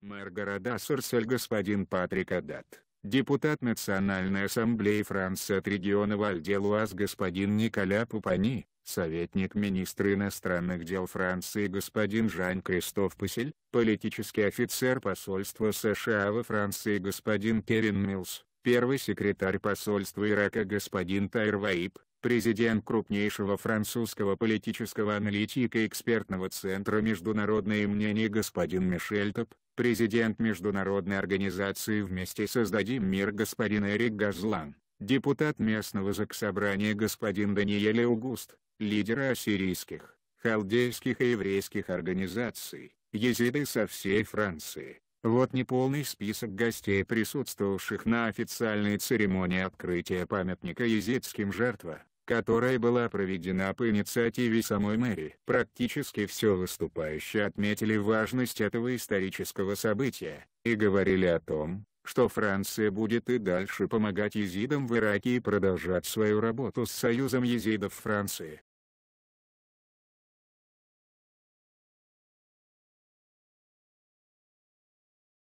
Мэр города Сорсель господин Патрик Адат, депутат Национальной ассамблеи Франции от региона Вальделуаз господин Николя Пупани, советник министра иностранных дел Франции господин Жан-Кристоф Пасель, политический офицер посольства США во Франции господин Керин Милс, первый секретарь посольства Ирака господин Тайр Ваиб, президент крупнейшего французского политического аналитика и экспертного центра Международные мнения господин Мишель Топ, президент Международной организации «Вместе создадим мир» господин Эрик Газлан, депутат местного заксобрания господин Даниэль Аугуст, лидеры ассирийских, халдейских и еврейских организаций, езиды со всей Франции. Вот неполный список гостей присутствовавших на официальной церемонии открытия памятника езидским жертвам которая была проведена по инициативе самой Мэри. Практически все выступающие отметили важность этого исторического события, и говорили о том, что Франция будет и дальше помогать езидам в Ираке и продолжать свою работу с Союзом езидов Франции.